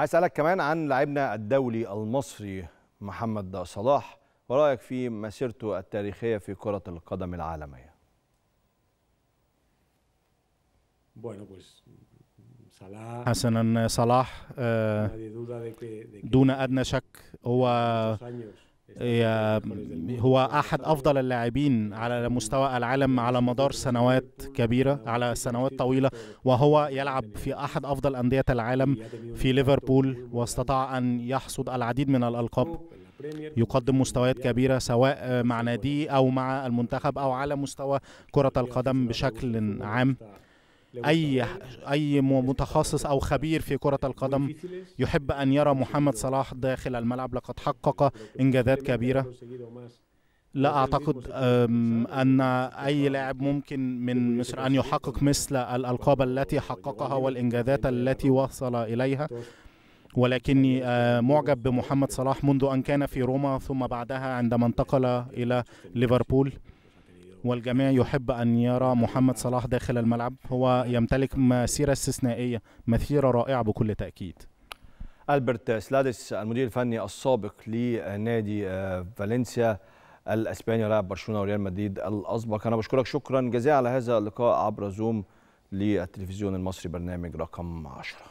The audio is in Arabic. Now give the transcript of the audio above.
عايز اسالك كمان عن لاعبنا الدولي المصري محمد صلاح ورايك في مسيرته التاريخيه في كره القدم العالميه حسنا صلاح آه، دون ادنى شك هو هو احد افضل اللاعبين على مستوى العالم على مدار سنوات كبيره على سنوات طويله وهو يلعب في احد افضل انديه العالم في ليفربول واستطاع ان يحصد العديد من الالقاب يقدم مستويات كبيره سواء مع ناديه او مع المنتخب او على مستوى كره القدم بشكل عام أي أي متخصص أو خبير في كرة القدم يحب أن يرى محمد صلاح داخل الملعب لقد حقق إنجازات كبيرة لا أعتقد أن أي لاعب ممكن من مصر أن يحقق مثل الألقاب التي حققها والإنجازات التي وصل إليها ولكني معجب بمحمد صلاح منذ أن كان في روما ثم بعدها عندما انتقل إلى ليفربول والجميع يحب أن يرى محمد صلاح داخل الملعب هو يمتلك مسيرة استثنائية مسيرة رائعة بكل تأكيد ألبرت سلادس المدير الفني السابق لنادي آه، فالنسيا الاسباني لاعب برشلونه وريال مدريد الاسبق انا بشكرك شكرا جزيلا على هذا اللقاء عبر زوم للتلفزيون المصري برنامج رقم 10